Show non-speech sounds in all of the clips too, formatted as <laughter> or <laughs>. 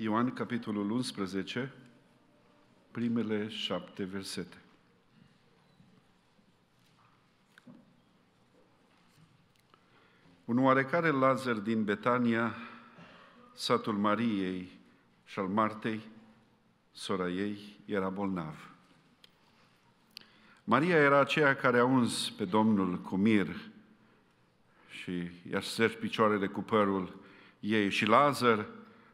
Ioan, capitolul 11, primele șapte versete. Un oarecare Lazar din Betania, satul Mariei și al Martei, sora ei, era bolnav. Maria era aceea care a uns pe Domnul cu mir și i-a picioarele cu părul ei și Lazar,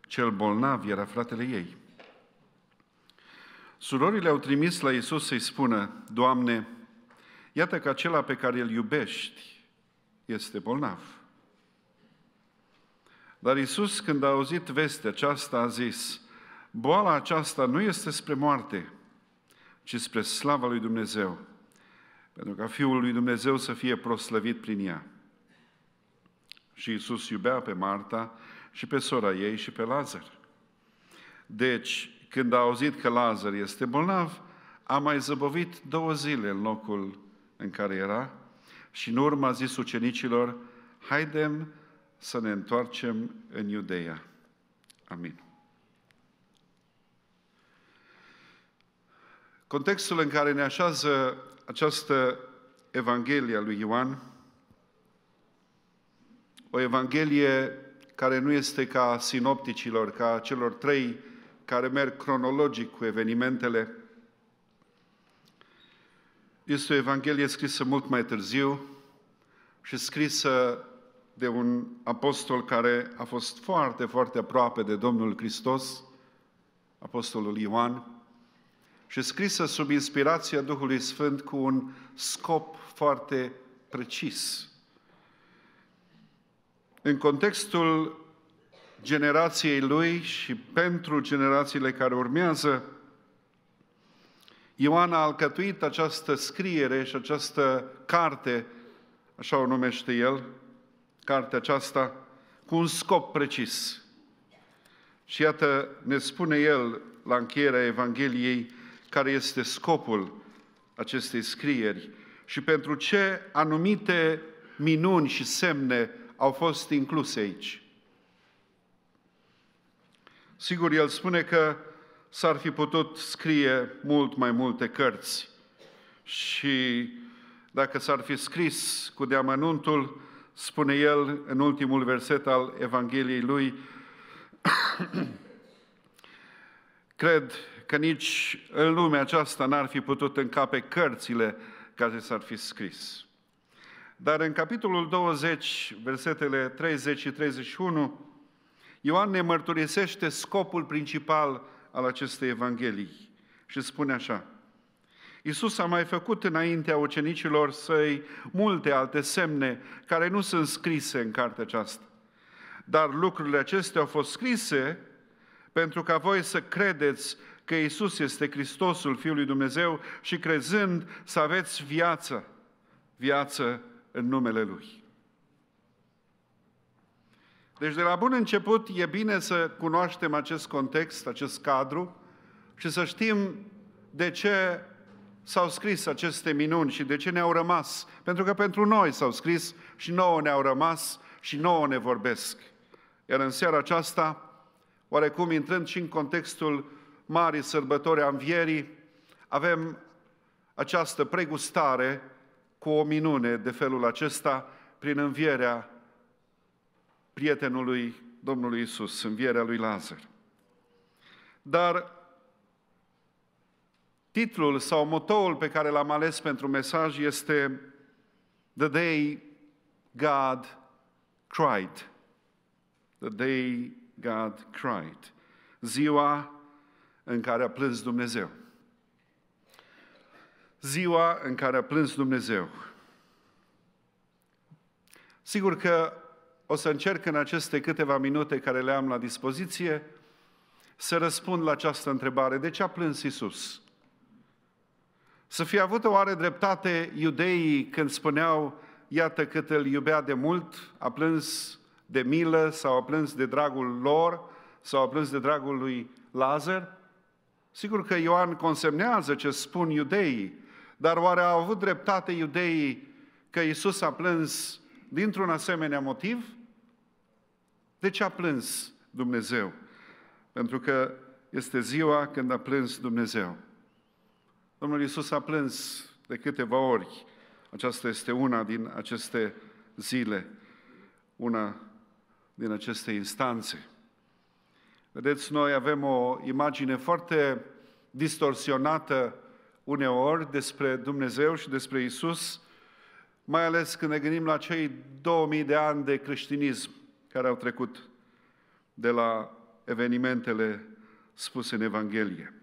cel bolnav era fratele ei. Surorile au trimis la Isus să-i spună, Doamne, iată că acela pe care îl iubești este bolnav. Dar Isus, când a auzit vestea aceasta, a zis, boala aceasta nu este spre moarte, ci spre slava lui Dumnezeu, pentru ca Fiul lui Dumnezeu să fie proslăvit prin ea. Și Isus iubea pe Marta și pe sora ei și pe Lazar. Deci, când a auzit că Lazar este bolnav, a mai zăbovit două zile în locul în care era și în urmă a zis ucenicilor, haidem să ne întoarcem în Iudeia. Amin. Contextul în care ne așează această Evanghelia lui Ioan, o Evanghelie care nu este ca sinopticilor, ca celor trei care merg cronologic cu evenimentele. Este o Evanghelie scrisă mult mai târziu și scrisă de un apostol care a fost foarte, foarte aproape de Domnul Hristos, apostolul Ioan, și scrisă sub inspirația Duhului Sfânt cu un scop foarte precis în contextul generației lui și pentru generațiile care urmează, Ioan a alcătuit această scriere și această carte, așa o numește el, cartea aceasta, cu un scop precis. Și iată, ne spune el la încheierea Evangheliei care este scopul acestei scrieri și pentru ce anumite minuni și semne au fost incluse aici. Sigur, el spune că s-ar fi putut scrie mult mai multe cărți și dacă s-ar fi scris cu deamănuntul, spune el în ultimul verset al Evangheliei lui, <clears throat> cred că nici în lumea aceasta n-ar fi putut încape cărțile care s-ar fi scris. Dar în capitolul 20, versetele 30 și 31, Ioan ne mărturisește scopul principal al acestei Evanghelii și spune așa, Iisus a mai făcut înaintea ucenicilor săi multe alte semne care nu sunt scrise în cartea aceasta. Dar lucrurile acestea au fost scrise pentru ca voi să credeți că Iisus este Hristosul Fiului Dumnezeu și crezând să aveți viață, viață în numele Lui. Deci de la bun început e bine să cunoaștem acest context, acest cadru și să știm de ce s-au scris aceste minuni și de ce ne-au rămas. Pentru că pentru noi s-au scris și nouă ne-au rămas și nouă ne vorbesc. Iar în seara aceasta, oarecum intrând și în contextul marii sărbători a învierii, avem această pregustare cu o minune de felul acesta prin învierea prietenului Domnului Isus, învierea lui Lazar. Dar titlul sau motoul pe care l-am ales pentru mesaj este The Day God Cried. The Day God Cried. Ziua în care a plâns Dumnezeu ziua în care a plâns Dumnezeu. Sigur că o să încerc în aceste câteva minute care le am la dispoziție să răspund la această întrebare. De ce a plâns Isus? Să fie avut oare dreptate iudeii când spuneau, iată cât îl iubea de mult, a plâns de milă sau a plâns de dragul lor sau a plâns de dragul lui Lazar? Sigur că Ioan consemnează ce spun iudeii, dar oare au avut dreptate iudeii că Isus a plâns dintr-un asemenea motiv? De ce a plâns Dumnezeu? Pentru că este ziua când a plâns Dumnezeu. Domnul Isus a plâns de câteva ori. Aceasta este una din aceste zile, una din aceste instanțe. Vedeți, noi avem o imagine foarte distorsionată uneori despre Dumnezeu și despre Isus, mai ales când ne gândim la cei 2000 de ani de creștinism care au trecut de la evenimentele spuse în Evanghelie.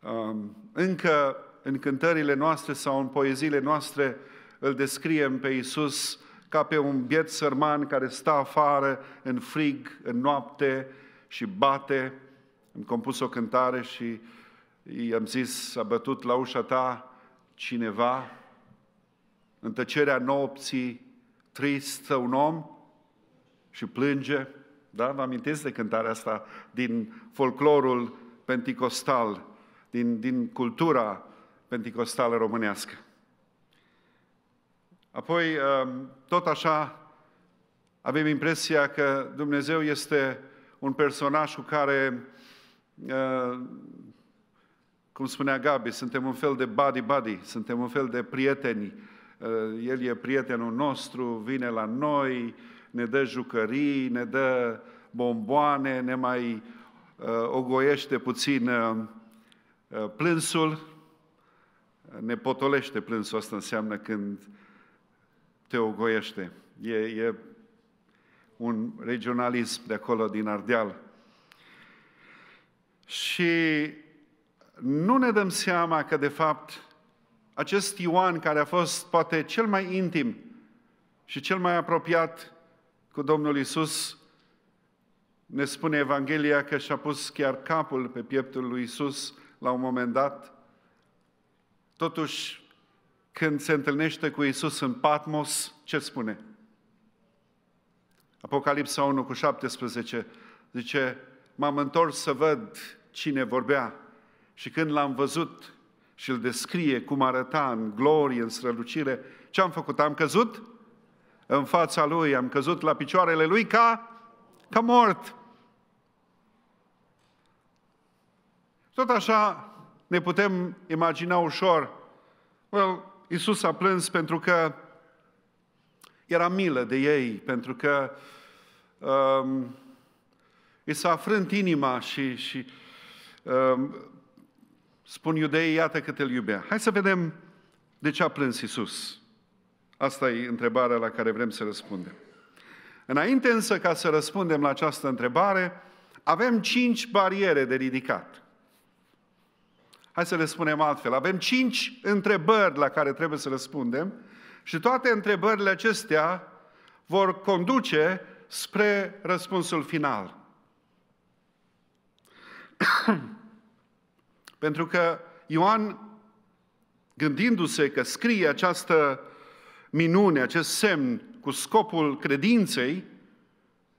Um, încă în cântările noastre sau în poeziile noastre îl descriem pe Isus ca pe un biet sărman care stă afară în frig, în noapte și bate. Am compus o cântare și uh, i-am zis, a bătut la ușa ta cineva, în tăcerea nopții, tristă un om și plânge. Da? Vă amintesc de cântarea asta din folclorul penticostal, din, din cultura penticostală românească. Apoi, um, tot așa, avem impresia că Dumnezeu este un personaj cu care uh, cum spunea Gabi, suntem un fel de buddy-buddy, suntem un fel de prieteni. Uh, el e prietenul nostru, vine la noi, ne dă jucării, ne dă bomboane, ne mai uh, ogoiește puțin uh, plânsul, ne potolește plânsul, asta înseamnă când te ogoiește. E, e un regionalism de acolo, din Ardeal. Și nu ne dăm seama că, de fapt, acest Ioan, care a fost poate cel mai intim și cel mai apropiat cu Domnul Isus, ne spune Evanghelia că și-a pus chiar capul pe pieptul lui Isus la un moment dat. Totuși, când se întâlnește cu Isus în Patmos, ce spune? Apocalipsa 1 cu 17 zice, m-am întors să văd cine vorbea și când l-am văzut și îl descrie cum arăta în glorie, în strălucire, ce am făcut? Am căzut în fața lui, am căzut la picioarele lui ca, ca mort. Tot așa ne putem imagina ușor. Well, Iisus a plâns pentru că era milă de ei, pentru că um, i s-a frânt inima și, și um, spun iudeii, iată cât îl iubea. Hai să vedem de ce a plâns Isus. Asta e întrebarea la care vrem să răspundem. Înainte însă ca să răspundem la această întrebare, avem cinci bariere de ridicat. Hai să le spunem altfel. Avem cinci întrebări la care trebuie să răspundem și toate întrebările acestea vor conduce spre răspunsul final. <clears throat> Pentru că Ioan, gândindu-se că scrie această minune, acest semn cu scopul credinței,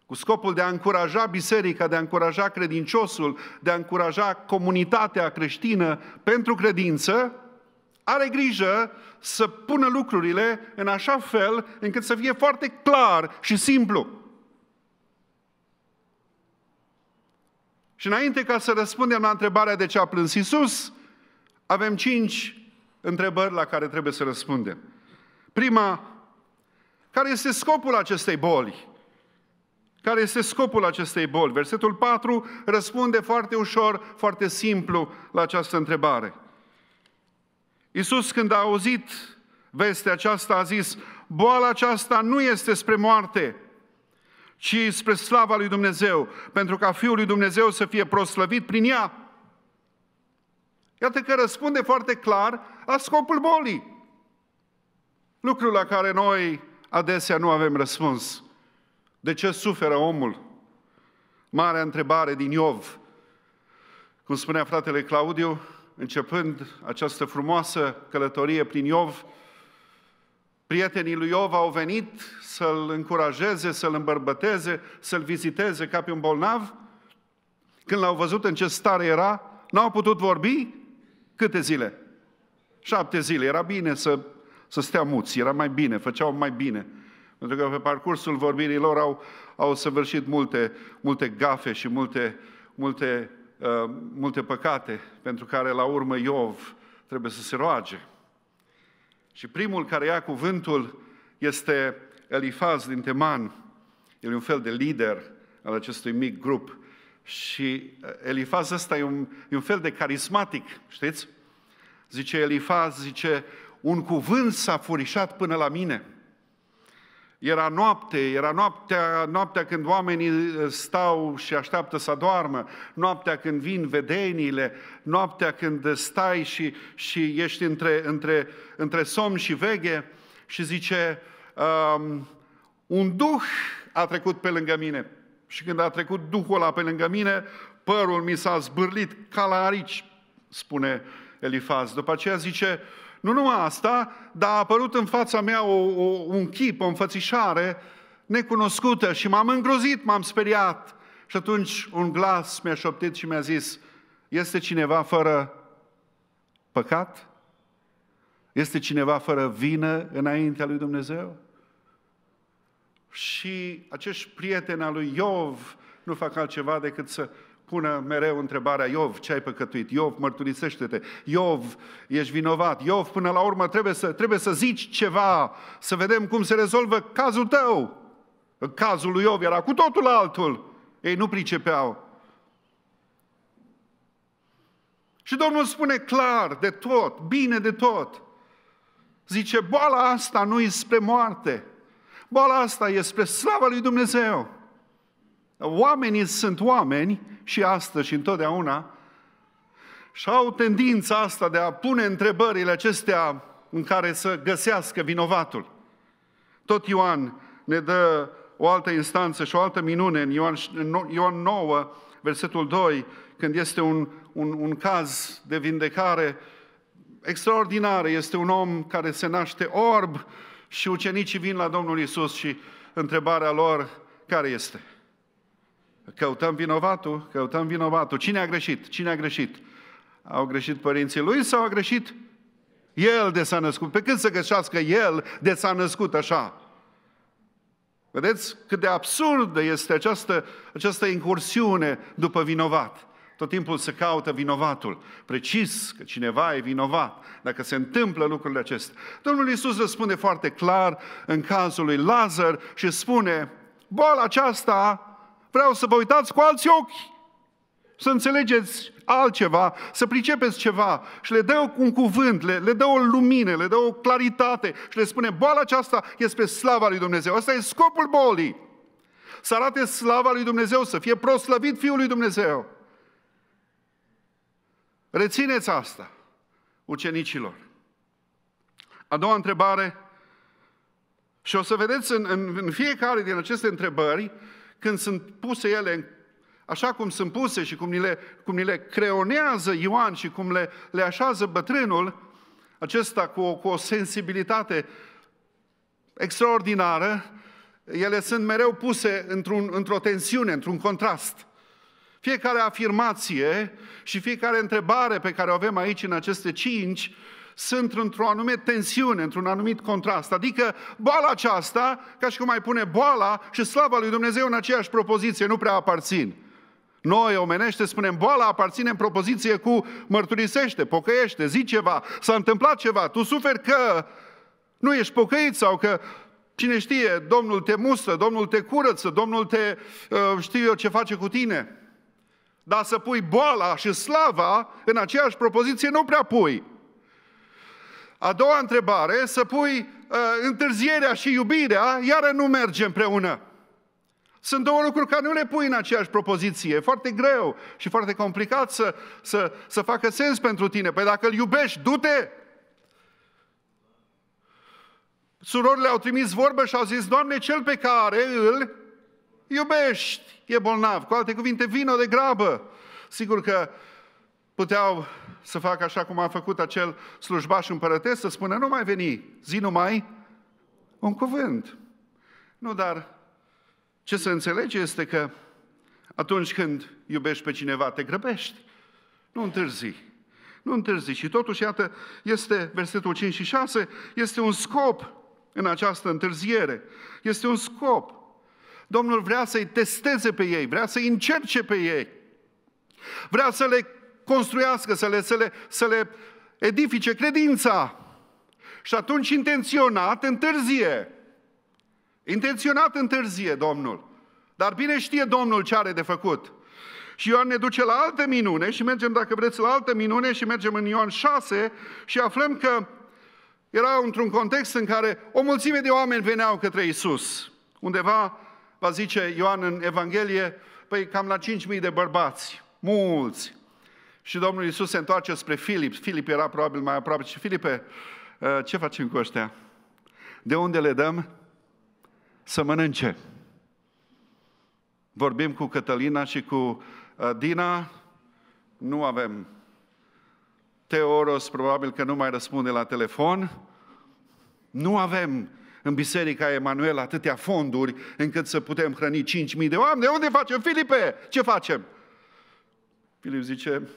cu scopul de a încuraja biserica, de a încuraja credinciosul, de a încuraja comunitatea creștină pentru credință, are grijă să pună lucrurile în așa fel încât să fie foarte clar și simplu. Și înainte ca să răspundem la întrebarea de ce a plâns Isus, avem cinci întrebări la care trebuie să răspundem. Prima, care este scopul acestei boli? Care este scopul acestei boli? Versetul 4 răspunde foarte ușor, foarte simplu la această întrebare. Iisus când a auzit vestea aceasta a zis, boala aceasta nu este spre moarte, ci spre slava lui Dumnezeu, pentru ca Fiul lui Dumnezeu să fie proslăvit prin ea. Iată că răspunde foarte clar la scopul bolii. Lucrul la care noi adesea nu avem răspuns. De ce suferă omul? Marea întrebare din Iov. Cum spunea fratele Claudiu, începând această frumoasă călătorie prin Iov, Prietenii lui Iov au venit să-l încurajeze, să-l îmbărbăteze, să-l viziteze ca pe un bolnav. Când l-au văzut în ce stare era, n-au putut vorbi câte zile? Șapte zile. Era bine să, să stea muți, era mai bine, făceau mai bine. Pentru că pe parcursul vorbirii lor au, au săvârșit multe, multe gafe și multe, multe, uh, multe păcate, pentru care la urmă Iov trebuie să se roage. Și primul care ia cuvântul este Elifaz din Teman. El e un fel de lider al acestui mic grup. Și eh, Elifaz ăsta e un, e un fel de carismatic, știți? Zice Elifaz, zice, un cuvânt s-a furișat până la mine – era noapte, era noaptea, noaptea când oamenii uh, stau și așteaptă să doarmă, noaptea când vin vedeniile, noaptea când stai și, și ești între, între, între somn și veghe și zice, um, un duh a trecut pe lângă mine. Și când a trecut duhul ăla pe lângă mine, părul mi s-a zbârlit ca la arici, spune Elifaz. După aceea zice, uh, nu numai asta, dar a apărut în fața mea o, o, un chip, o înfățișare necunoscută și m-am îngrozit, m-am speriat. Și atunci un glas mi-a șoptit și mi-a zis, este cineva fără păcat? Este cineva fără vină înaintea lui Dumnezeu? Și acești prieteni al lui Iov nu fac altceva decât să pună mereu întrebarea Iov, ce ai păcătuit? Iov, mărturisește-te. Iov, ești vinovat. Iov, până la urmă, trebuie să, trebuie să zici ceva, să vedem cum se rezolvă cazul tău. Cazul lui Iov era cu totul altul. Ei nu pricepeau. Și Domnul spune clar de tot, bine de tot. Zice, boala asta nu e spre moarte. Boala asta e spre slava lui Dumnezeu. Oamenii sunt oameni și astăzi și întotdeauna și au tendința asta de a pune întrebările acestea în care să găsească vinovatul. Tot Ioan ne dă o altă instanță și o altă minune în Ioan, Ioan 9, versetul 2, când este un, un, un caz de vindecare extraordinar. Este un om care se naște orb și ucenicii vin la Domnul Isus și întrebarea lor care este? Căutăm vinovatul, căutăm vinovatul. Cine a greșit? Cine a greșit? Au greșit părinții lui sau a greșit el de s-a născut? Pe când să găsească el de s-a născut așa? Vedeți cât de absurdă este această, această incursiune după vinovat. Tot timpul se caută vinovatul, precis că cineva e vinovat, dacă se întâmplă lucrurile acestea. Domnul Iisus răspunde foarte clar în cazul lui Lazar și spune, boala aceasta Vreau să vă uitați cu alți ochi, să înțelegeți altceva, să pricepeți ceva și le dă un cuvânt, le, le dă o lumină, le dă o claritate și le spune boala aceasta este pe slava lui Dumnezeu. Asta e scopul bolii. Să arate slava lui Dumnezeu, să fie proslăvit Fiul lui Dumnezeu. Rețineți asta, ucenicilor. A doua întrebare, și o să vedeți în, în, în fiecare din aceste întrebări, când sunt puse ele așa cum sunt puse și cum ni le, cum ni le creonează Ioan și cum le, le așează bătrânul, acesta cu, cu o sensibilitate extraordinară, ele sunt mereu puse într-un, într-o tensiune, într-un contrast. Fiecare afirmație și fiecare întrebare pe care o avem aici în aceste cinci sunt într-o anumită tensiune, într-un anumit contrast. Adică boala aceasta, ca și cum ai pune boala și slava lui Dumnezeu în aceeași propoziție, nu prea aparțin. Noi, omenește, spunem, boala aparține în propoziție cu mărturisește, pocăiește, zi ceva, s-a întâmplat ceva, tu suferi că nu ești pocăit sau că Cine știe, Domnul te mustă, Domnul te curăță, Domnul te uh, știu eu ce face cu tine. Dar să pui boala și slava în aceeași propoziție nu prea pui. A doua întrebare, să pui uh, întârzierea și iubirea, iară nu merge împreună. Sunt două lucruri care nu le pui în aceeași propoziție. E foarte greu și foarte complicat să, să, să facă sens pentru tine. Păi dacă îl iubești, du-te! Surorile au trimis vorbă și au zis, Doamne, cel pe care îl iubești e bolnav. Cu alte cuvinte, vină de grabă. Sigur că puteau să facă așa cum a făcut acel slujbaș împărătesc, să spună, nu mai veni, zi numai un cuvânt. Nu, dar ce se înțelege este că atunci când iubești pe cineva, te grăbești. Nu întârzi. Nu întârzi. Și totuși, iată, este versetul 5 și 6, este un scop în această întârziere. Este un scop. Domnul vrea să-i testeze pe ei, vrea să-i încerce pe ei. Vrea să le construiască, să le, să le, să le edifice credința. Și atunci intenționat întârzie. Intenționat întârzie Domnul. Dar bine știe Domnul ce are de făcut. Și Ioan ne duce la altă minune și mergem, dacă vreți, la altă minune și mergem în Ioan 6 și aflăm că era într-un context în care o mulțime de oameni veneau către Isus. Undeva, va zice Ioan în Evanghelie, păi cam la 5.000 de bărbați, mulți. Și Domnul Iisus se întoarce spre Filip. Filip era probabil mai aproape. Și Filipe, ă, ce facem cu ăștia? De unde le dăm? Să mănânce. Vorbim cu Cătălina și cu ă, Dina. Nu avem Teoros, probabil că nu mai răspunde la telefon. Nu avem în Biserica Emanuel atâtea fonduri încât să putem hrăni 5.000 de oameni. De unde facem, Filipe? Ce facem? Filip zice,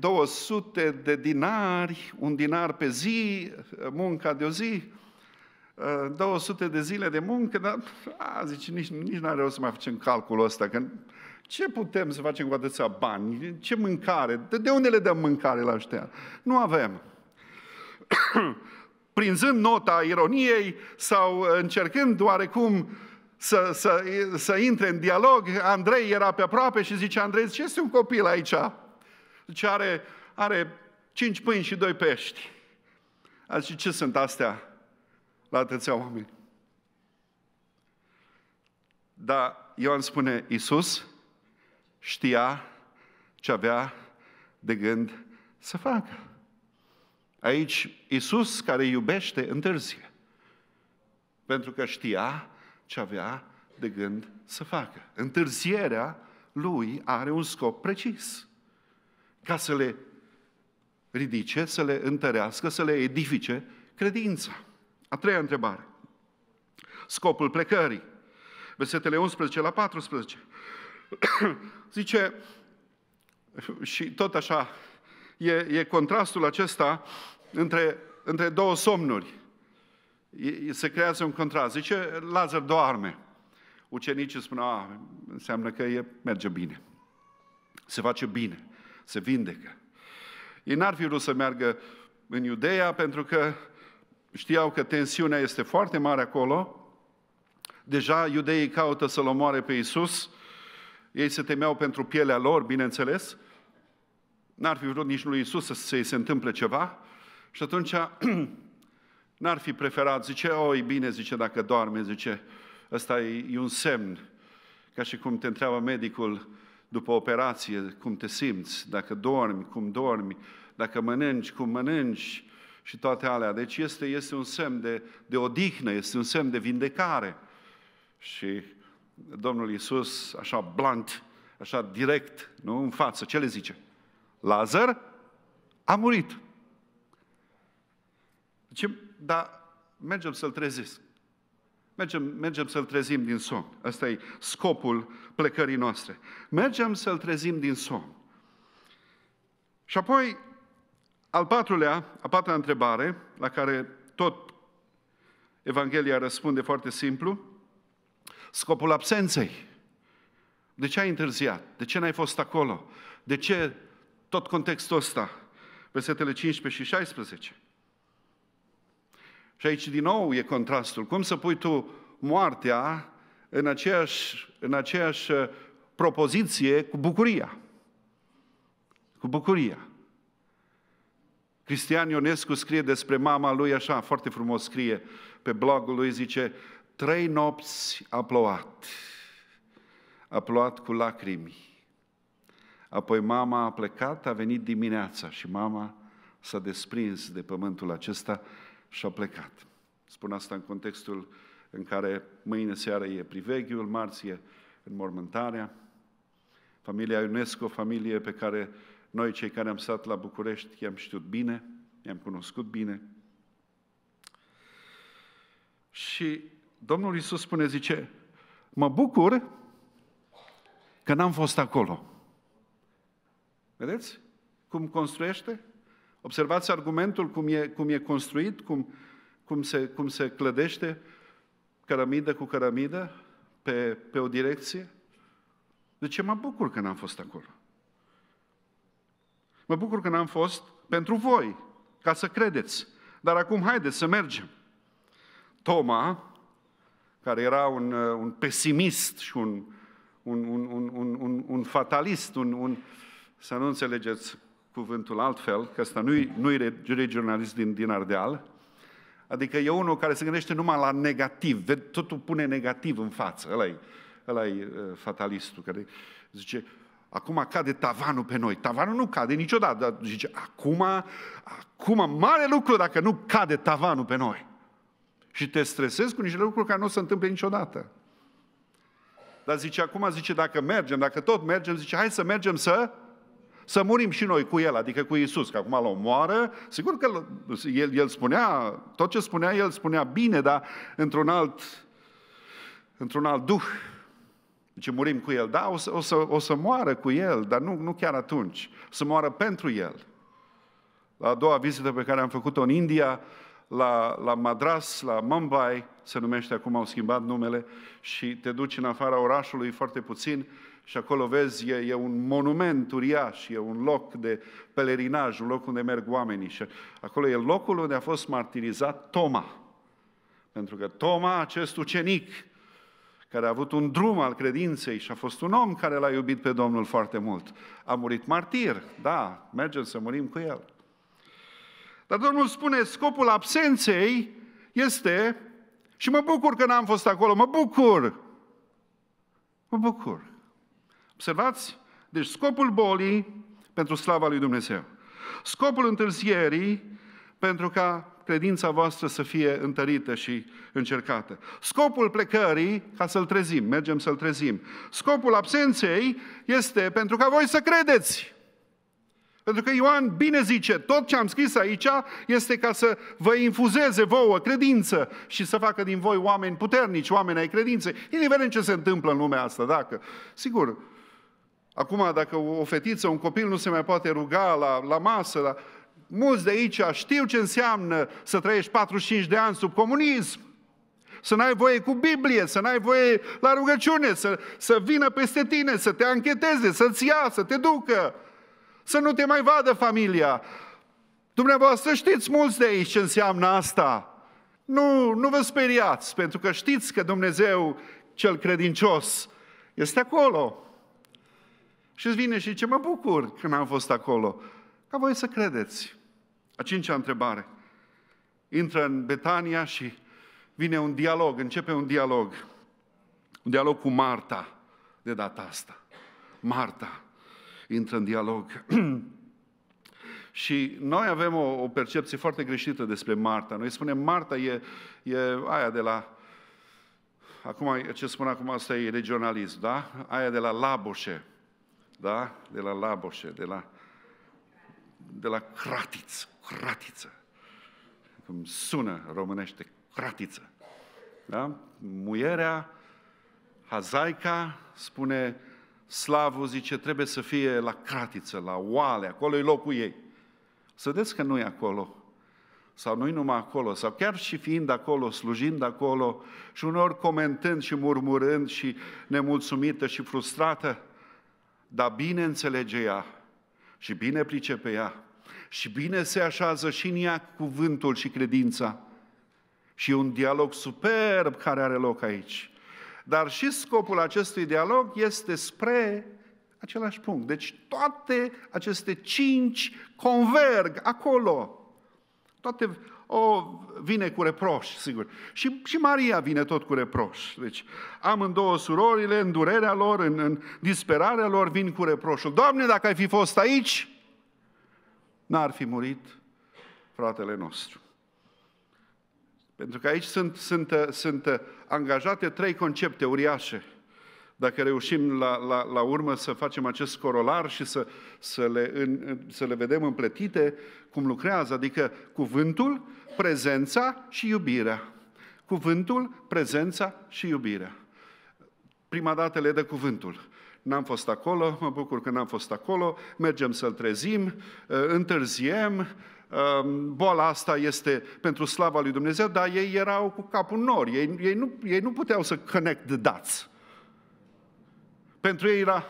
200 de dinari, un dinar pe zi, munca de o zi, 200 eh, de zile de muncă, dar a, zice, nici, nici n-are rost să mai facem calculul ăsta, că ce putem să facem cu atâția bani? Ce mâncare? De, de unde le dăm mâncare la ăștia? Nu avem. <coughs> Prinzând nota ironiei sau încercând oarecum să, să, să intre în dialog, Andrei era pe aproape și zice, Andrei, ce este un copil aici? Zice, deci are, are cinci pâini și doi pești. A zice, ce sunt astea la atâția oameni? Dar Ioan spune, Iisus știa ce avea de gând să facă. Aici Iisus care iubește întârzie. Pentru că știa ce avea de gând să facă. Întârzierea lui are un scop precis ca să le ridice, să le întărească, să le edifice credința. A treia întrebare. Scopul plecării. Versetele 11 la 14. <coughs> Zice, și tot așa, e, e contrastul acesta între, între două somnuri. E, se creează un contrast. Zice, Lazar doarme. Ucenicii spun, a, ah, înseamnă că e, merge bine. Se face bine se vindecă. Ei n-ar fi vrut să meargă în Iudeea pentru că știau că tensiunea este foarte mare acolo. Deja iudeii caută să-L omoare pe Iisus. Ei se temeau pentru pielea lor, bineînțeles. N-ar fi vrut nici lui Iisus să, să-i se întâmple ceva. Și atunci <clears throat> n-ar fi preferat. Zice, o, e bine, zice, dacă doarme, zice, ăsta e, e un semn. Ca și cum te întreabă medicul, după operație, cum te simți, dacă dormi, cum dormi, dacă mănânci, cum mănânci și toate alea. Deci este, este un semn de, de odihnă, este un semn de vindecare. Și Domnul Iisus, așa blunt, așa direct, nu în față, ce le zice? Lazar a murit. Zice, dar mergem să-l trezesc. Mergem, mergem să-L trezim din somn. Ăsta e scopul plecării noastre. Mergem să-L trezim din somn. Și apoi, al patrulea, a patra întrebare, la care tot Evanghelia răspunde foarte simplu, scopul absenței. De ce ai întârziat? De ce n-ai fost acolo? De ce tot contextul ăsta? Versetele 15 și 16. Și aici din nou e contrastul. Cum să pui tu moartea în aceeași, în aceeași uh, propoziție cu bucuria? Cu bucuria. Cristian Ionescu scrie despre mama lui așa, foarte frumos scrie pe blogul lui, zice, trei nopți a plouat, a plouat cu lacrimi. Apoi mama a plecat, a venit dimineața și mama s-a desprins de pământul acesta și a plecat. Spun asta în contextul în care mâine seară e priveghiul, marți e înmormântarea. Familia UNESCO, familie pe care noi cei care am stat la București i-am știut bine, i-am cunoscut bine. Și Domnul Iisus spune, zice, mă bucur că n-am fost acolo. Vedeți cum construiește? Observați argumentul cum e, cum e construit, cum, cum, se, cum se clădește cărămidă cu cărămidă pe, pe o direcție. De ce mă bucur că n-am fost acolo? Mă bucur că n-am fost pentru voi, ca să credeți. Dar acum haideți să mergem. Toma, care era un, uh, un pesimist și un, un, un, un, un, un fatalist, un, un, să nu înțelegeți cuvântul altfel, că ăsta nu-i, nu-i regionalist din, din Ardeal, adică e unul care se gândește numai la negativ, totul pune negativ în față, ăla e ăla-i uh, fatalistul, care zice, acum cade tavanul pe noi. Tavanul nu cade niciodată, dar zice, acum, acum, mare lucru dacă nu cade tavanul pe noi. Și te stresezi cu niște lucruri care nu se întâmplă niciodată. Dar zice, acum zice, dacă mergem, dacă tot mergem, zice, hai să mergem să să murim și noi cu El, adică cu Isus, că acum îl omoară. Sigur că el, el spunea, tot ce spunea El spunea bine, dar într-un alt, într-un alt duh. Deci murim cu El, da, o să, o să, o să moară cu El, dar nu, nu chiar atunci, o să moară pentru El. La a doua vizită pe care am făcut-o în India, la, la Madras, la Mumbai, se numește acum, au schimbat numele, și te duci în afara orașului foarte puțin, și acolo, vezi, e, e un monument uriaș, e un loc de pelerinaj, un loc unde merg oamenii. Și acolo e locul unde a fost martirizat Toma. Pentru că Toma, acest ucenic, care a avut un drum al credinței și a fost un om care l-a iubit pe Domnul foarte mult, a murit martir. Da, mergem să murim cu el. Dar Domnul spune, scopul absenței este, și mă bucur că n-am fost acolo, mă bucur, mă bucur Observați? Deci scopul bolii pentru slava lui Dumnezeu. Scopul întârzierii pentru ca credința voastră să fie întărită și încercată. Scopul plecării, ca să-l trezim, mergem să-l trezim. Scopul absenței este pentru ca voi să credeți. Pentru că Ioan bine zice, tot ce am scris aici este ca să vă infuzeze vouă credință și să facă din voi oameni puternici, oameni ai credinței, indiferent ce se întâmplă în lumea asta, dacă. Sigur, Acum, dacă o fetiță, un copil nu se mai poate ruga la, la masă, la... mulți de aici știu ce înseamnă să trăiești 45 de ani sub comunism. Să n-ai voie cu Biblie, să n-ai voie la rugăciune, să, să vină peste tine, să te ancheteze, să-ți ia, să te ducă, să nu te mai vadă familia. Dumneavoastră știți mulți de aici ce înseamnă asta. Nu, nu vă speriați, pentru că știți că Dumnezeu cel credincios este acolo. Și îți vine și ce mă bucur că n am fost acolo. Ca voi să credeți. A cincea întrebare. Intră în Betania și vine un dialog, începe un dialog. Un dialog cu Marta de data asta. Marta intră în dialog. <clears throat> și noi avem o, o percepție foarte greșită despre Marta. Noi spunem Marta e, e aia de la acum, ce spun acum, asta e regionalism, da? Aia de la Laboșe, da? de la Laboșe, de la, de la cratiț, cratiță. Cum sună românește, cratiță. Da? Muierea, Hazaica spune, slavul zice, trebuie să fie la cratiță, la oale, acolo e locul ei. Să vedeți că nu e acolo. Sau nu numai acolo, sau chiar și fiind acolo, slujind acolo, și uneori comentând și murmurând și nemulțumită și frustrată, dar bine înțelege ea și bine pricepe ea și bine se așează și în ea cuvântul și credința. Și un dialog superb care are loc aici. Dar și scopul acestui dialog este spre același punct. Deci toate aceste cinci converg acolo. Toate o vine cu reproș, sigur. Și, și Maria vine tot cu reproș. Deci amândouă surorile, în durerea lor, în, în disperarea lor, vin cu reproșul. Doamne, dacă ai fi fost aici, n-ar fi murit fratele nostru. Pentru că aici sunt, sunt, sunt angajate trei concepte uriașe. Dacă reușim la, la, la urmă să facem acest corolar și să, să, le, în, să le vedem împletite, cum lucrează, adică cuvântul, prezența și iubirea. Cuvântul, prezența și iubirea. Prima dată le dă cuvântul. N-am fost acolo, mă bucur că n-am fost acolo, mergem să-l trezim, uh, întârziem, um, boala asta este pentru slava lui Dumnezeu, dar ei erau cu capul nori, ei, ei, nu, ei nu puteau să connect the dots. Pentru ei era,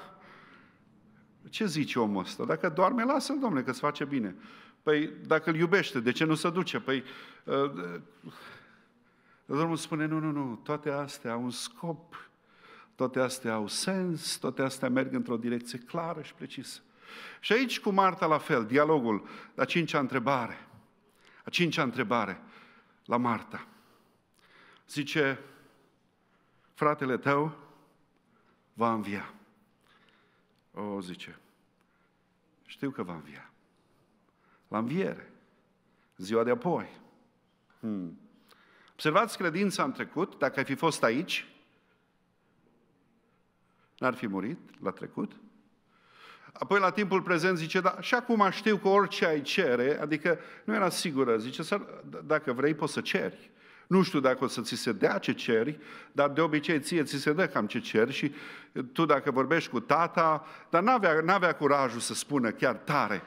ce zice omul ăsta? Dacă doarme, lasă-l, domnule, că-ți face bine. Păi dacă îl iubește, de ce nu se duce? Păi uh, Domnul spune, nu, nu, nu, toate astea au un scop, toate astea au sens, toate astea merg într-o direcție clară și precisă. Și aici cu Marta la fel, dialogul, la cincea întrebare, a cincea întrebare la Marta. Zice, fratele tău va învia. O, zice, știu că va învia la înviere, ziua de apoi. Hmm. Observați credința în trecut, dacă ai fi fost aici, n-ar fi murit la trecut. Apoi la timpul prezent zice, da, și acum știu că orice ai cere, adică nu era sigură, zice, dacă vrei poți să ceri. Nu știu dacă o să ți se dea ce ceri, dar de obicei ție ți se dă cam ce ceri și tu dacă vorbești cu tata, dar n-avea, n-avea curajul să spună chiar tare.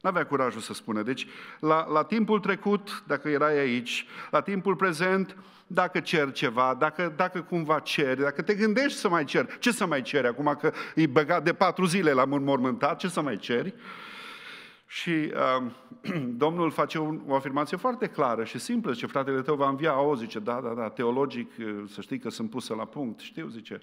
N-avea curajul să spună. Deci, la, la timpul trecut, dacă erai aici, la timpul prezent, dacă cer ceva, dacă, dacă cumva ceri, dacă te gândești să mai ceri, ce să mai ceri acum că îi băgat de patru zile la mormântat, ce să mai ceri? Uh, și uh, <clears throat> Domnul face un, o afirmație foarte clară și simplă, zice, fratele tău va învia, o, zice, da, da, da, teologic, uh, să știi că sunt pusă la punct, știu, zice.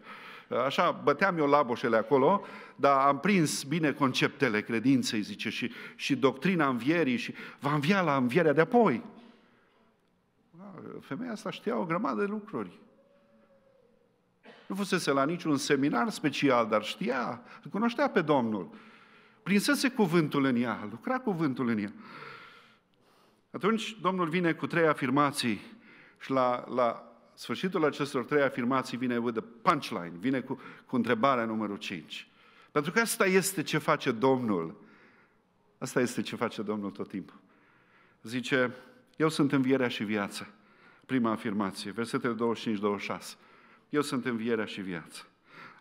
Uh, așa, băteam eu laboșele acolo, dar am prins bine conceptele credinței, zice, și, și doctrina învierii și va învia la învierea de apoi. Da, femeia asta știa o grămadă de lucruri. Nu fusese la niciun seminar special, dar știa, cunoștea pe Domnul prinsese cuvântul în ea, lucra cuvântul în ea. Atunci Domnul vine cu trei afirmații și la, la sfârșitul acestor trei afirmații vine with the punchline, vine cu, cu întrebarea numărul 5. Pentru că asta este ce face Domnul. Asta este ce face Domnul tot timpul. Zice, eu sunt învierea și viața. Prima afirmație, versetele 25-26. Eu sunt învierea și viața.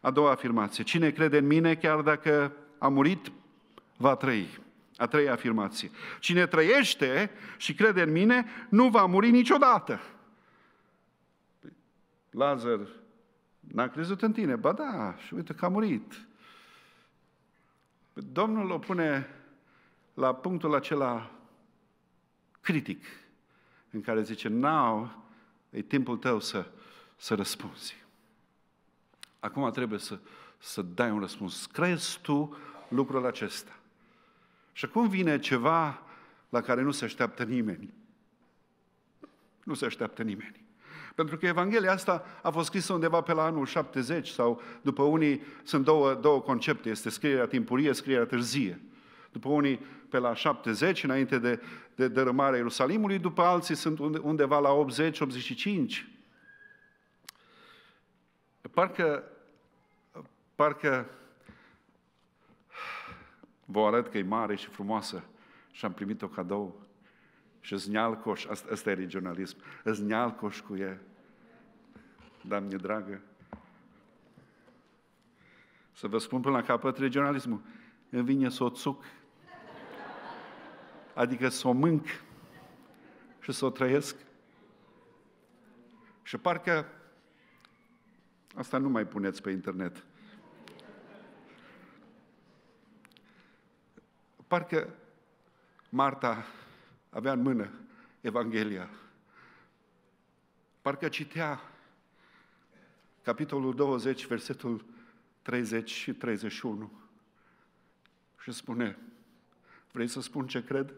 A doua afirmație, cine crede în mine, chiar dacă a murit, va trăi. A treia afirmație. Cine trăiește și crede în mine, nu va muri niciodată. Păi, Lazar n-a crezut în tine. Ba da, și uite că a murit. Păi, Domnul o pune la punctul acela critic, în care zice, now e timpul tău să, să răspunzi. Acum trebuie să, să dai un răspuns. Crezi tu lucrul acesta? Și cum vine ceva la care nu se așteaptă nimeni. Nu se așteaptă nimeni. Pentru că Evanghelia asta a fost scrisă undeva pe la anul 70 sau după unii, sunt două, două concepte, este scrierea timpurie, scrierea târzie. După unii pe la 70, înainte de, de dărâmarea Ierusalimului, după alții sunt undeva la 80-85. Parcă, parcă vă arăt că e mare și frumoasă și am primit-o cadou. Și znealcoș, asta, asta e regionalism, znealcoș cu e. Dar mi dragă. Să vă spun până la capăt regionalismul. Îmi vine să o țuc, adică să o mânc și să o trăiesc. Și parcă asta nu mai puneți pe internet. Parcă Marta avea în mână Evanghelia. Parcă citea capitolul 20, versetul 30 și 31 și spune, vrei să spun ce cred?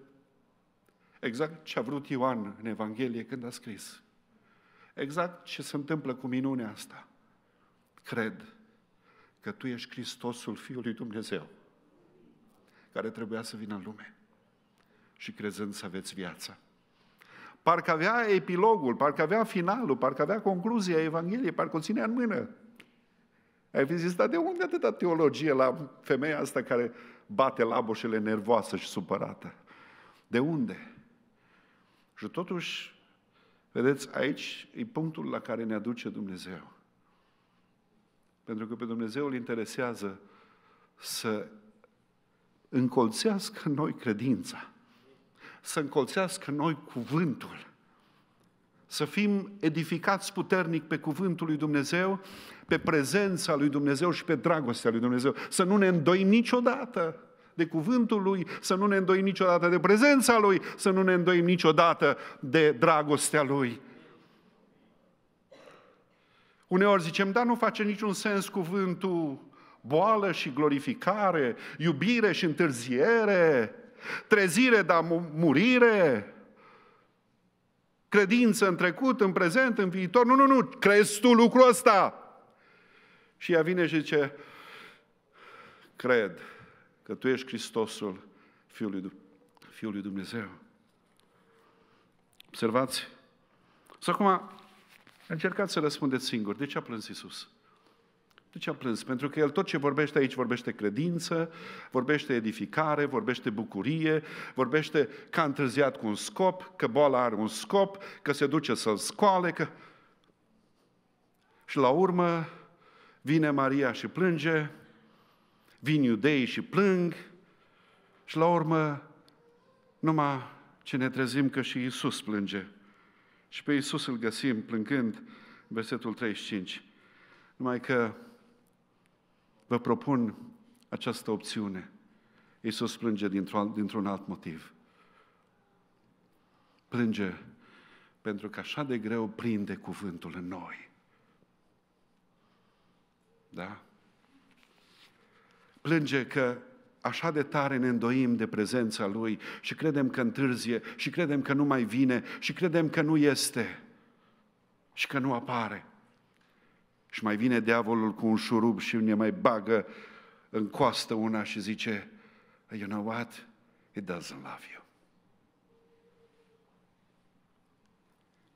Exact ce a vrut Ioan în Evanghelie când a scris. Exact ce se întâmplă cu minunea asta. Cred că Tu ești Hristosul Fiului Dumnezeu, care trebuia să vină în lume și crezând să aveți viața. Parcă avea epilogul, parcă avea finalul, parcă avea concluzia Evangheliei, parcă o ținea în mână. Ai fi zis, dar de unde atâta teologie la femeia asta care bate laboșele nervoasă și supărată? De unde? Și totuși, vedeți, aici e punctul la care ne aduce Dumnezeu. Pentru că pe Dumnezeu îl interesează să încolțească în noi credința, să încolțească în noi cuvântul, să fim edificați puternic pe cuvântul lui Dumnezeu, pe prezența lui Dumnezeu și pe dragostea lui Dumnezeu, să nu ne îndoim niciodată de cuvântul lui, să nu ne îndoim niciodată de prezența lui, să nu ne îndoim niciodată de dragostea lui. Uneori zicem, da, nu face niciun sens cuvântul boală și glorificare, iubire și întârziere, trezire, dar murire, credință în trecut, în prezent, în viitor. Nu, nu, nu, crezi tu lucrul ăsta? Și ea vine și zice, cred că tu ești Hristosul Fiul lui, Fiul Dumnezeu. Observați? Să acum, încercați să răspundeți singur. De ce a plâns Iisus? De ce a plâns? Pentru că el tot ce vorbește aici, vorbește credință, vorbește edificare, vorbește bucurie, vorbește că a întârziat cu un scop, că boala are un scop, că se duce să-l scoale, că... Și la urmă vine Maria și plânge, vin iudeii și plâng, și la urmă numai ce ne trezim că și Isus plânge. Și pe Isus îl găsim plângând, versetul 35. Numai că Vă propun această opțiune. Iisus plânge dintr-un, alt motiv. Plânge pentru că așa de greu prinde cuvântul în noi. Da? Plânge că așa de tare ne îndoim de prezența Lui și credem că întârzie și credem că nu mai vine și credem că nu este și că nu apare. Și mai vine diavolul cu un șurub și ne mai bagă în coastă una și zice, you know what, it doesn't love you.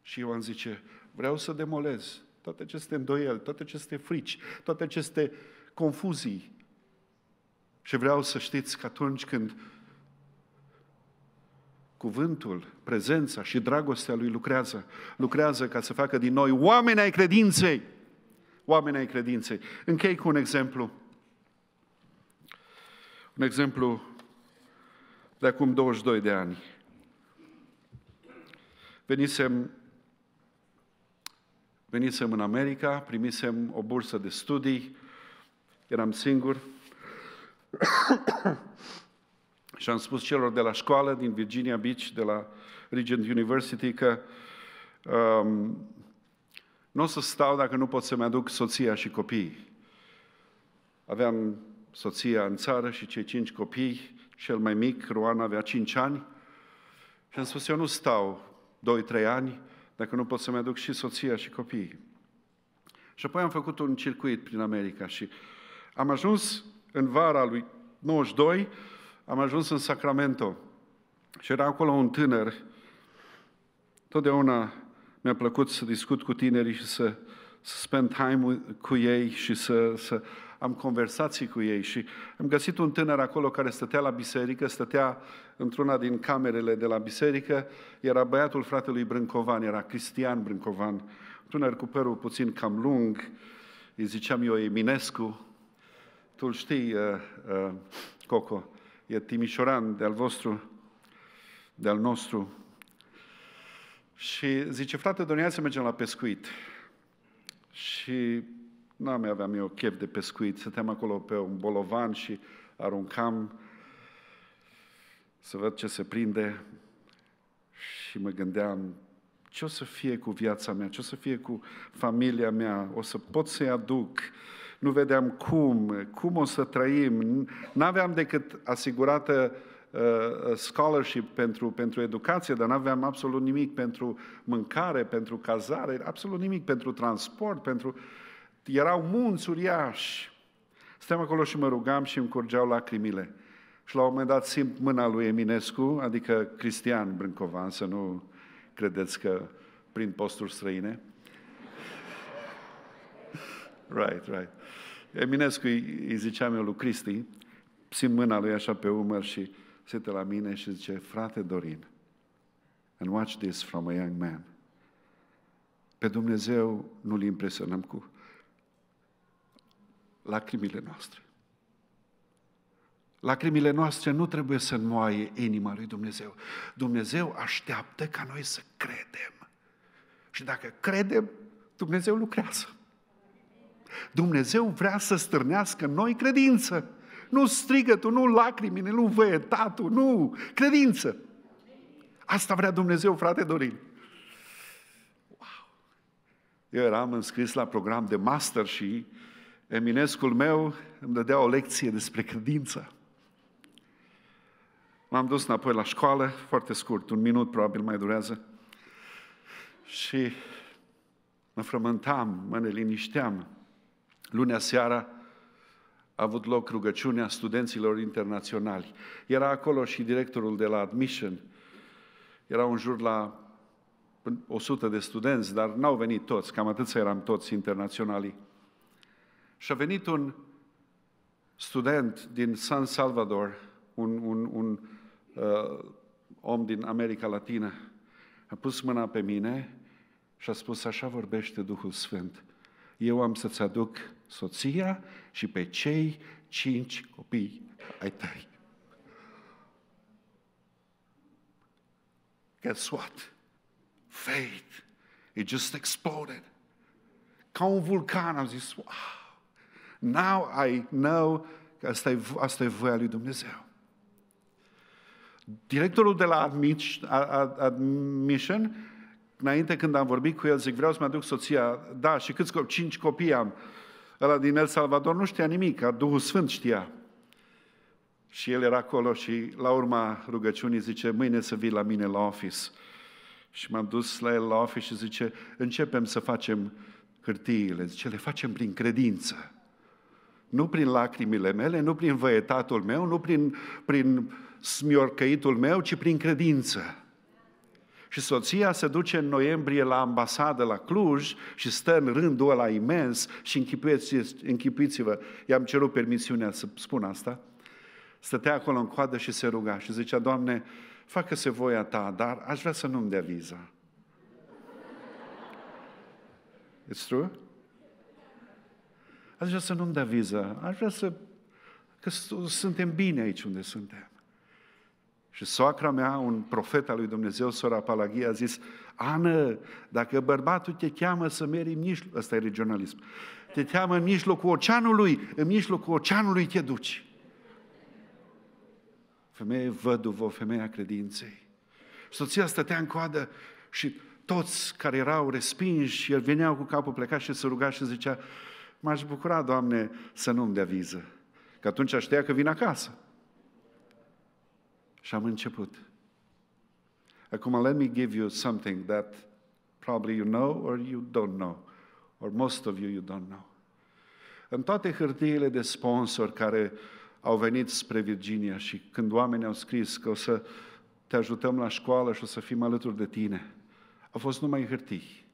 Și Ioan zice, vreau să demolez toate aceste îndoieli, toate aceste frici, toate aceste confuzii. Și vreau să știți că atunci când cuvântul, prezența și dragostea lui lucrează, lucrează ca să facă din noi oameni ai credinței, oameni ai credinței. Închei cu un exemplu. Un exemplu de acum 22 de ani. Venisem, venisem în America, primisem o bursă de studii, eram singur și am spus celor de la școală din Virginia Beach, de la Regent University, că um, nu o să stau dacă nu pot să-mi aduc soția și copiii. Aveam soția în țară și cei cinci copii, cel mai mic, Roan, avea cinci ani. Și am spus, eu nu stau doi, trei ani dacă nu pot să-mi aduc și soția și copiii. Și apoi am făcut un circuit prin America și am ajuns în vara lui 92, am ajuns în Sacramento. Și era acolo un tânăr, totdeauna mi-a plăcut să discut cu tinerii și să, să spend time cu ei și să, să am conversații cu ei și am găsit un tânăr acolo care stătea la biserică, stătea într-una din camerele de la biserică, era băiatul fratelui Brâncovan, era Cristian Brâncovan, tânăr cu părul puțin cam lung, îi ziceam eu Eminescu, tu știi, uh, uh, Coco, e Timișoran de-al vostru, de-al nostru, și zice, frate, doamne, să mergem la pescuit. Și nu mai aveam eu chef de pescuit, stăteam acolo pe un bolovan și aruncam să văd ce se prinde și mă gândeam ce o să fie cu viața mea, ce o să fie cu familia mea, o să pot să-i aduc, nu vedeam cum, cum o să trăim, n-aveam decât asigurată Uh, uh, scholarship pentru, pentru educație, dar nu aveam absolut nimic pentru mâncare, pentru cazare, absolut nimic pentru transport, pentru... Erau munți uriași. Stăm acolo și mă rugam și îmi curgeau lacrimile. Și la un moment dat simt mâna lui Eminescu, adică Cristian Brâncovan, să nu credeți că prin posturi străine. <laughs> Right, right. Eminescu îi ziceam eu lui Cristi, simt mâna lui așa pe umăr și se uită la mine și zice, frate Dorin, and watch this from a young man. Pe Dumnezeu nu-L impresionăm cu lacrimile noastre. Lacrimile noastre nu trebuie să înmoaie inima lui Dumnezeu. Dumnezeu așteaptă ca noi să credem. Și dacă credem, Dumnezeu lucrează. Dumnezeu vrea să stârnească noi credință nu strigătul, nu lacrimile, nu văietatul, nu credință. Asta vrea Dumnezeu, frate Dorin. Wow. Eu eram înscris la program de master și Eminescul meu îmi dădea o lecție despre credință. M-am dus înapoi la școală, foarte scurt, un minut probabil mai durează. Și mă frământam, mă nelinișteam. Lunea seara a avut loc rugăciunea studenților internaționali. Era acolo și directorul de la Admission. Era în jur la 100 de studenți, dar n-au venit toți, cam atâția eram toți internaționali. Și a venit un student din San Salvador, un, un, un uh, om din America Latină, a pus mâna pe mine și a spus, așa vorbește Duhul Sfânt, eu am să-ți aduc soția și pe cei cinci copii ai tăi. Guess what? Faith. It just exploded. Ca un vulcan am zis, wow, now I know că asta e, asta e voia lui Dumnezeu. Directorul de la Admission, înainte când am vorbit cu el, zic, vreau să mă aduc soția, da, și câți copii? Cinci copii am ăla din El Salvador nu știa nimic, Duhul Sfânt știa. Și el era acolo și la urma rugăciunii zice, mâine să vii la mine la office. Și m-am dus la el la office și zice, începem să facem hârtiile. Zice, le facem prin credință. Nu prin lacrimile mele, nu prin văietatul meu, nu prin, prin smiorcăitul meu, ci prin credință și soția se duce în noiembrie la ambasadă la Cluj și stă în rândul ăla imens și închipuiți, vă i-am cerut permisiunea să spun asta, stătea acolo în coadă și se ruga și zicea, Doamne, facă-se voia Ta, dar aș vrea să nu-mi dea viza. It's true? Aș vrea să nu-mi dea viză, aș vrea să... că suntem bine aici unde suntem. Și soacra mea, un profet al lui Dumnezeu, sora Palaghie, a zis, Ană, dacă bărbatul te cheamă să meri în mijlocul, ăsta e regionalism, te cheamă în mijlocul oceanului, în mijlocul oceanului te duci. Femeie văduvă, femeia credinței. Soția stătea în coadă și toți care erau respinși, el veneau cu capul plecat și se ruga și zicea, m-aș bucura, Doamne, să nu-mi dea viză. Că atunci știa că vin acasă. Și am început. Acum, let me give you something that probably you know or you don't know, or most of you you don't know. În toate hârtiile de sponsor care au venit spre Virginia și când oamenii au scris că o să te ajutăm la școală și o să fim alături de tine, a fost numai hârtii.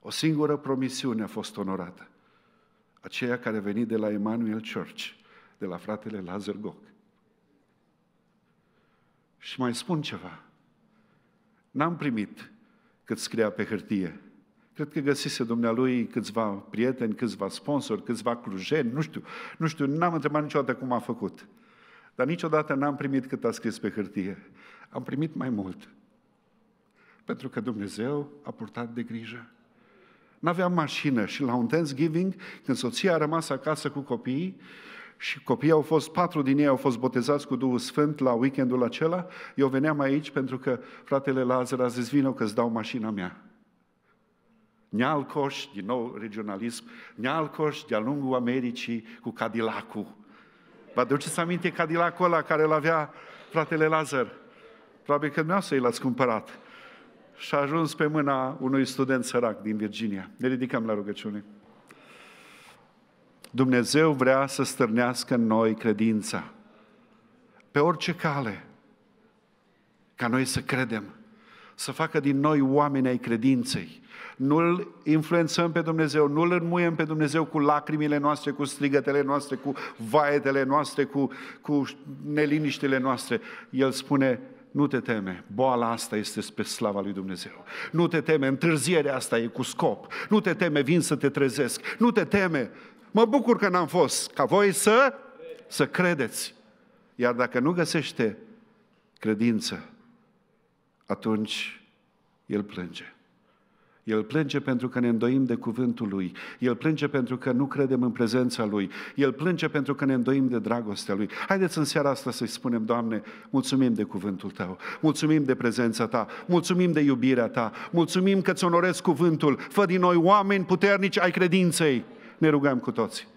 O singură promisiune a fost onorată. Aceea care a venit de la Emmanuel Church, de la fratele Lazar Gok. Și mai spun ceva. N-am primit cât scria pe hârtie. Cred că găsise dumnealui câțiva prieteni, câțiva sponsori, câțiva clujeni, nu știu, nu știu, n-am întrebat niciodată cum a făcut. Dar niciodată n-am primit cât a scris pe hârtie. Am primit mai mult. Pentru că Dumnezeu a purtat de grijă. N-aveam mașină și la un Thanksgiving, când soția a rămas acasă cu copiii, și copiii au fost, patru din ei au fost botezați cu Duhul Sfânt la weekendul acela. Eu veneam aici pentru că fratele Lazar a zis, vină că îți dau mașina mea. Nealcoș, din nou regionalism, Nealcoș de-a lungul Americii cu Cadillacul. Vă aduceți aminte Cadillacul ăla care îl avea fratele Lazar? Probabil că nu să-i l-ați cumpărat. Și a ajuns pe mâna unui student sărac din Virginia. Ne ridicăm la rugăciune. Dumnezeu vrea să stârnească în noi credința. Pe orice cale. Ca noi să credem. Să facă din noi oameni ai credinței. Nu-L influențăm pe Dumnezeu, nu-L înmuiem pe Dumnezeu cu lacrimile noastre, cu strigătele noastre, cu vaetele noastre, cu, cu neliniștile noastre. El spune, nu te teme, boala asta este spre slava lui Dumnezeu. Nu te teme, întârzierea asta e cu scop. Nu te teme, vin să te trezesc. Nu te teme, Mă bucur că n-am fost, ca voi să, să credeți. Iar dacă nu găsește credință, atunci el plânge. El plânge pentru că ne îndoim de cuvântul lui. El plânge pentru că nu credem în prezența lui. El plânge pentru că ne îndoim de dragostea lui. Haideți în seara asta să-i spunem, Doamne, mulțumim de cuvântul tău. Mulțumim de prezența ta. Mulțumim de iubirea ta. Mulțumim că ți onorezi cuvântul. Fă din noi oameni puternici ai credinței. Ne rugăm cu toții.